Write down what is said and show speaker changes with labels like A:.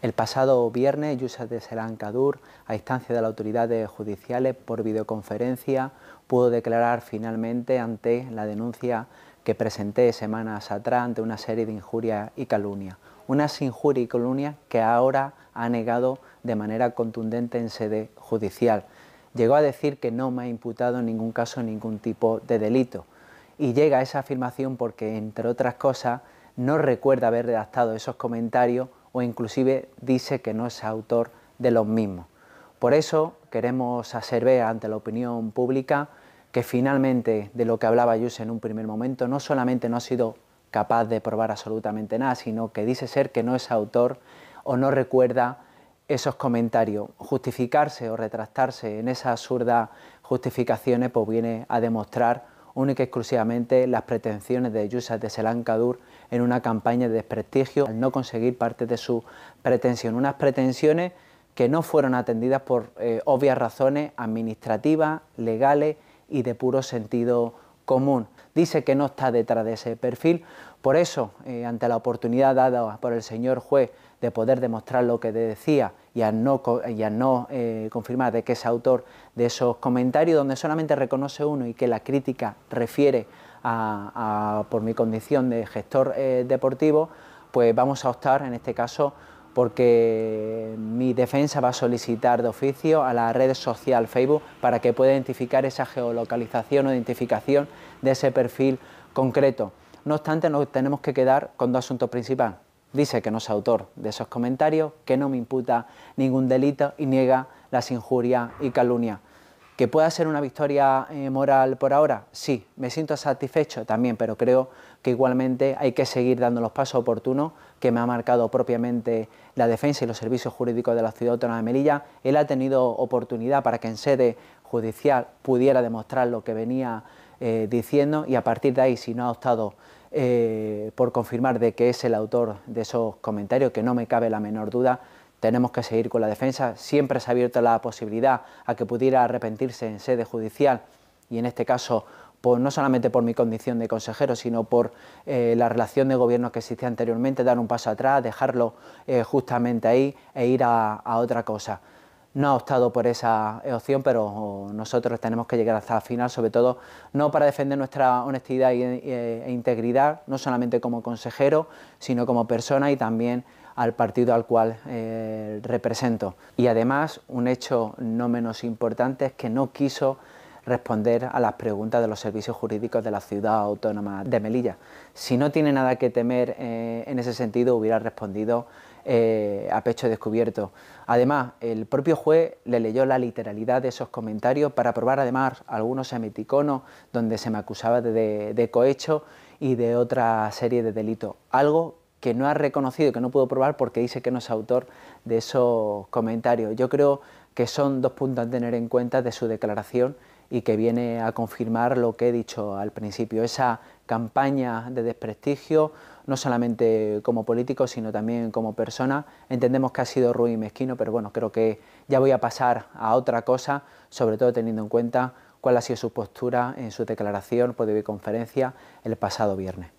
A: El pasado viernes, Yusat de Serán a instancia de las autoridades judiciales por videoconferencia, pudo declarar finalmente ante la denuncia que presenté semanas atrás ante una serie de injurias y calumnias. Unas injurias y calumnias que ahora ha negado de manera contundente en sede judicial. Llegó a decir que no me ha imputado en ningún caso ningún tipo de delito. Y llega a esa afirmación porque, entre otras cosas, no recuerda haber redactado esos comentarios o inclusive dice que no es autor de los mismos. Por eso queremos hacer ver ante la opinión pública que finalmente de lo que hablaba Ayuso en un primer momento no solamente no ha sido capaz de probar absolutamente nada, sino que dice ser que no es autor o no recuerda esos comentarios. Justificarse o retractarse en esas absurdas justificaciones pues viene a demostrar única y exclusivamente las pretensiones de Yusat de Selan Kadur en una campaña de desprestigio al no conseguir parte de su pretensión. Unas pretensiones que no fueron atendidas por eh, obvias razones administrativas, legales y de puro sentido común dice que no está detrás de ese perfil. Por eso, eh, ante la oportunidad dada por el señor juez de poder demostrar lo que decía y al no, no eh, confirmar de que es autor de esos comentarios, donde solamente reconoce uno y que la crítica refiere a, por mi condición de gestor eh, deportivo, pues vamos a optar en este caso porque mi defensa va a solicitar de oficio a la red social Facebook para que pueda identificar esa geolocalización o identificación de ese perfil concreto. No obstante, nos tenemos que quedar con dos asuntos principales. Dice que no es autor de esos comentarios, que no me imputa ningún delito y niega las injurias y calumnias. ¿Que pueda ser una victoria eh, moral por ahora? Sí, me siento satisfecho también, pero creo que igualmente hay que seguir dando los pasos oportunos que me ha marcado propiamente la defensa y los servicios jurídicos de la ciudad autónoma de Melilla. Él ha tenido oportunidad para que en sede judicial pudiera demostrar lo que venía eh, diciendo y a partir de ahí, si no ha optado eh, por confirmar de que es el autor de esos comentarios, que no me cabe la menor duda, tenemos que seguir con la defensa. Siempre se ha abierto la posibilidad a que pudiera arrepentirse en sede judicial y en este caso ...pues no solamente por mi condición de consejero, sino por eh, la relación de gobierno que existía anteriormente, dar un paso atrás, dejarlo eh, justamente ahí e ir a, otra cosa. No ha optado por esa eh, opción, pero nosotros tenemos que llegar hasta el final, sobre todo no para defender nuestra honestidad e integridad, no solamente como consejero, sino como persona y también al partido al cual eh, represento. Y además, un hecho no menos importante es que no quiso responder a las preguntas de los servicios jurídicos de la ciudad autónoma de Melilla. Si no tiene nada que temer eh, en ese sentido, hubiera respondido eh, a pecho descubierto. Además, el propio juez le leyó la literalidad de esos comentarios para probar además algunos semiticonos donde se me acusaba de, cohecho y de otra serie de delitos, algo que no ha reconocido, que no pudo probar porque dice que no es autor de esos comentarios. Yo creo que son dos puntos a tener en cuenta de su declaración y que viene a confirmar lo que he dicho al principio, esa campaña de desprestigio, no solamente como político, sino también como persona. Entendemos que ha sido ruin y mezquino, pero bueno, creo que ya voy a pasar a otra cosa, sobre todo teniendo en cuenta cuál ha sido su postura en su declaración por videoconferencia el pasado viernes.